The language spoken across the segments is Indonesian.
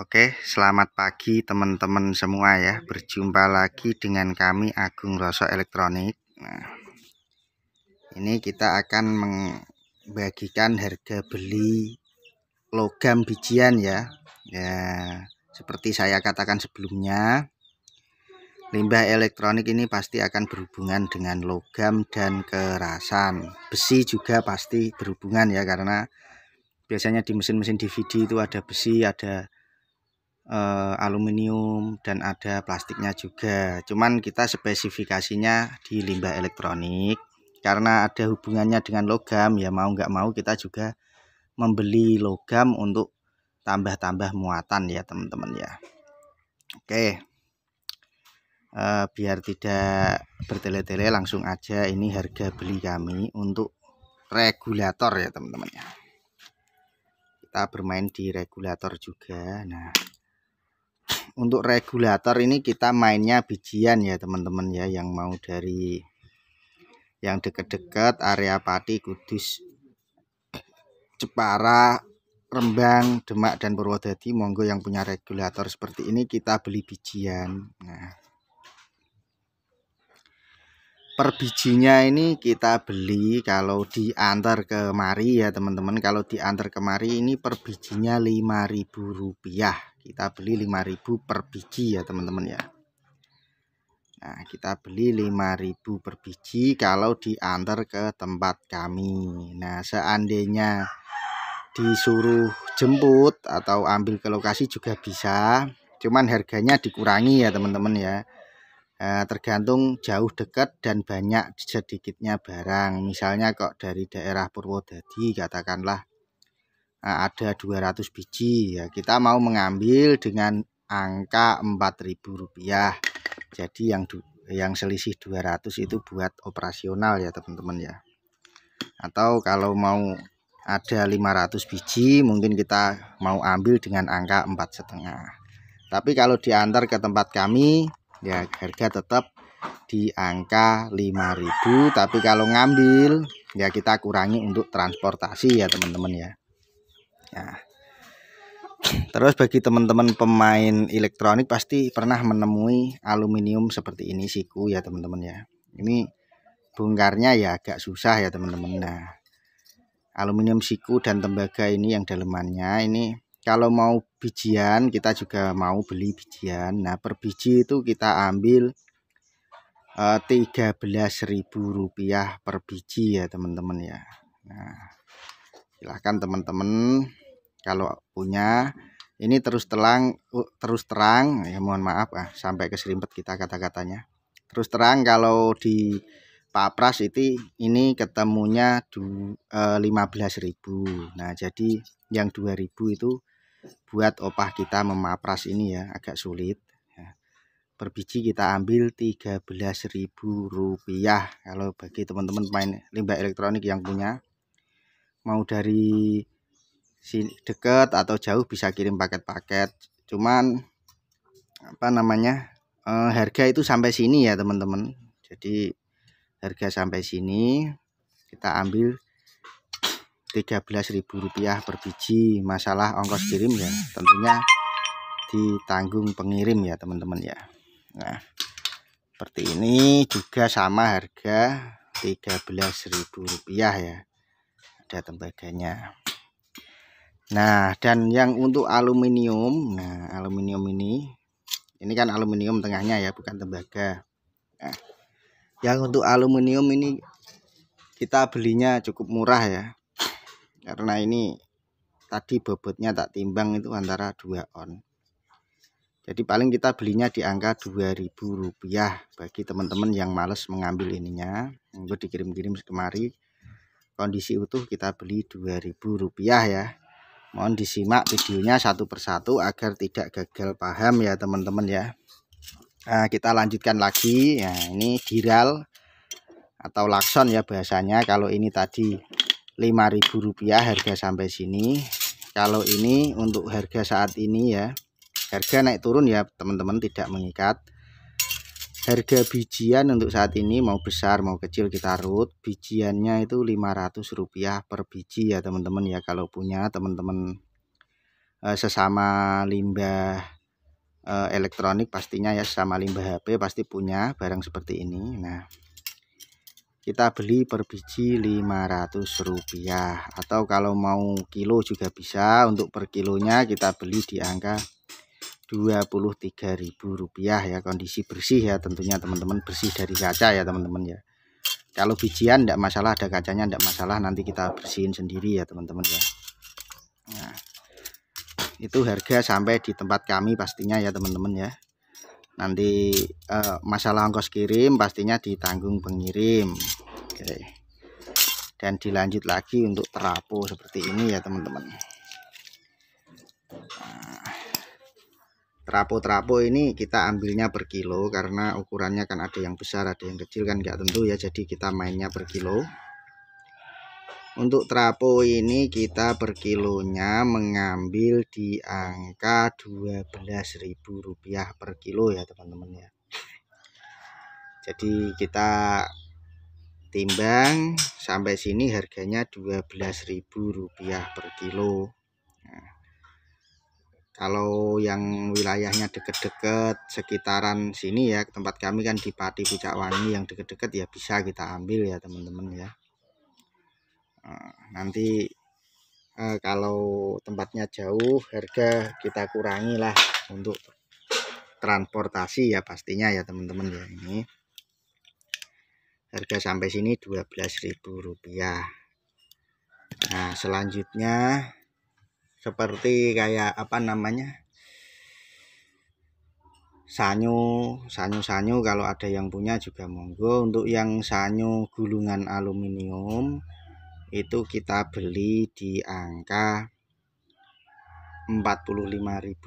Oke, selamat pagi teman-teman semua ya. Berjumpa lagi dengan kami Agung Rosso Elektronik. Nah, ini kita akan membagikan harga beli logam bijian ya. Ya, seperti saya katakan sebelumnya, limbah elektronik ini pasti akan berhubungan dengan logam dan kerasan. Besi juga pasti berhubungan ya karena biasanya di mesin-mesin DVD itu ada besi, ada eh, aluminium dan ada plastiknya juga. Cuman kita spesifikasinya di limbah elektronik karena ada hubungannya dengan logam ya mau nggak mau kita juga membeli logam untuk tambah-tambah muatan ya teman-teman ya. Oke. Eh, biar tidak bertele-tele langsung aja ini harga beli kami untuk regulator ya teman-teman ya. Kita bermain di regulator juga. Nah, untuk regulator ini kita mainnya bijian ya teman-teman ya yang mau dari yang dekat-dekat area Pati Kudus Jepara Rembang Demak dan Purwodadi monggo yang punya regulator seperti ini kita beli bijian nah per bijinya ini kita beli kalau diantar kemari ya teman-teman kalau diantar kemari ini per bijinya 5000 rupiah kita beli 5000 per biji ya teman-teman ya Nah kita beli 5000 per biji kalau diantar ke tempat kami Nah seandainya disuruh jemput atau ambil ke lokasi juga bisa cuman harganya dikurangi ya teman-teman ya eh, tergantung jauh dekat dan banyak sedikitnya barang misalnya kok dari daerah Purwodadi katakanlah Eh, ada 200 biji ya kita mau mengambil dengan angka 4000 rupiah jadi yang yang selisih 200 itu buat operasional ya teman-teman ya atau kalau mau ada 500 biji mungkin kita mau ambil dengan angka empat setengah tapi kalau diantar ke tempat kami ya harga tetap di angka 5000 tapi kalau ngambil ya kita kurangi untuk transportasi ya teman-teman ya ya terus bagi teman-teman pemain elektronik pasti pernah menemui aluminium seperti ini siku ya teman-teman ya ini bongkarnya ya agak susah ya teman-teman nah aluminium siku dan tembaga ini yang dalemannya ini kalau mau bijian kita juga mau beli bijian nah per biji itu kita ambil eh, Rp13.000 rupiah per biji ya teman-teman ya nah silahkan teman-teman kalau punya ini terus terang uh, terus terang ya mohon maaf ah sampai keserimpet kita kata-katanya terus terang kalau di papras itu ini ketemunya du, eh, 15.000 nah jadi yang 2000 itu buat opah kita memapras ini ya agak sulit ya. per biji kita ambil 13.000 rupiah kalau bagi teman-teman main limbah elektronik yang punya mau dari sini deket atau jauh bisa kirim paket-paket cuman apa namanya eh, harga itu sampai sini ya teman-teman jadi harga sampai sini kita ambil Rp13.000 per biji masalah ongkos kirim ya tentunya ditanggung pengirim ya teman-teman ya Nah seperti ini juga sama harga Rp13.000 ya ada tembaganya Nah, dan yang untuk aluminium, nah aluminium ini ini kan aluminium tengahnya ya, bukan tembaga. Nah, yang untuk aluminium ini kita belinya cukup murah ya. Karena ini tadi bobotnya tak timbang itu antara 2 on. Jadi paling kita belinya di angka Rp2.000 bagi teman-teman yang males mengambil ininya. Untuk dikirim-kirim kemari kondisi utuh kita beli Rp2.000 ya mohon disimak videonya satu persatu agar tidak gagal paham ya teman-teman ya nah, kita lanjutkan lagi ya ini diral atau lakson ya bahasanya kalau ini tadi 5000 rupiah harga sampai sini kalau ini untuk harga saat ini ya harga naik turun ya teman-teman tidak mengikat Harga bijian untuk saat ini mau besar mau kecil kita root bijiannya itu 500 rupiah per biji ya teman-teman ya kalau punya teman-teman eh, sesama limbah eh, elektronik pastinya ya sama limbah HP pasti punya barang seperti ini nah kita beli per biji 500 rupiah atau kalau mau kilo juga bisa untuk per kilonya kita beli di angka Rp23.000 ya kondisi bersih ya tentunya teman-teman bersih dari kaca ya teman-teman ya kalau bijian tidak masalah ada kacanya tidak masalah nanti kita bersihin sendiri ya teman-teman ya nah, itu harga sampai di tempat kami pastinya ya teman-teman ya nanti eh, masalah ongkos kirim pastinya ditanggung pengirim Oke. dan dilanjut lagi untuk terapu seperti ini ya teman-teman nah, terapo-terapo ini kita ambilnya per kilo karena ukurannya kan ada yang besar ada yang kecil kan nggak tentu ya jadi kita mainnya per kilo untuk terapo ini kita per kilonya mengambil di angka Rp12.000 per kilo ya teman-teman ya jadi kita timbang sampai sini harganya Rp12.000 per kilo kalau yang wilayahnya deket-deket sekitaran sini ya tempat kami kan di Pati Wangi yang deket-deket ya bisa kita ambil ya teman-teman ya eh, nanti eh, kalau tempatnya jauh harga kita kurangi lah untuk transportasi ya pastinya ya teman-teman ya ini harga sampai sini 12.000 rupiah. nah selanjutnya seperti kayak apa namanya sanyu sanyu sanyu kalau ada yang punya juga monggo untuk yang sanyu gulungan aluminium itu kita beli di angka Rp45.000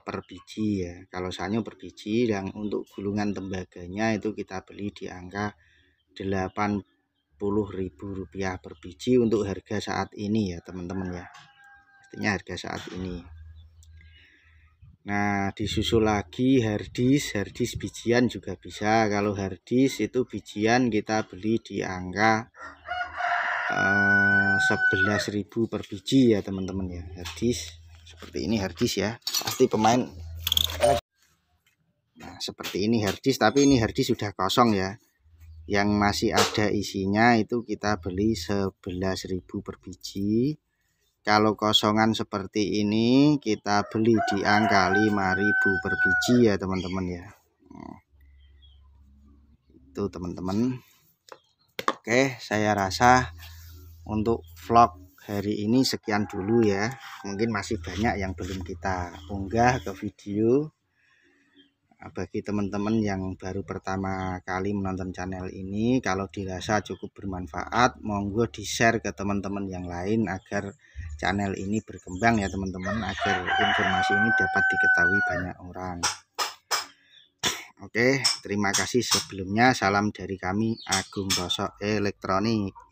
per biji ya. Kalau sanyu per biji dan untuk gulungan tembaganya itu kita beli di angka Rp80.000 per biji untuk harga saat ini ya, teman-teman ya artinya harga saat ini nah disusul lagi hardis, hardis bijian juga bisa kalau hardis itu bijian kita beli di angka eh, 11.000 per biji ya teman-teman ya Hardis seperti ini hardis ya pasti pemain nah seperti ini hardis. tapi ini hardis sudah kosong ya yang masih ada isinya itu kita beli 11.000 per biji kalau kosongan seperti ini kita beli di angka 5000 per biji ya teman-teman ya. Hmm. Itu teman-teman. Oke, saya rasa untuk vlog hari ini sekian dulu ya mungkin masih banyak yang belum kita unggah ke video nah, bagi teman-teman yang baru pertama kali menonton channel ini kalau dirasa cukup bermanfaat monggo di share ke teman-teman yang lain agar channel ini berkembang ya teman-teman agar informasi ini dapat diketahui banyak orang Oke terima kasih sebelumnya salam dari kami Agung Rosok Elektronik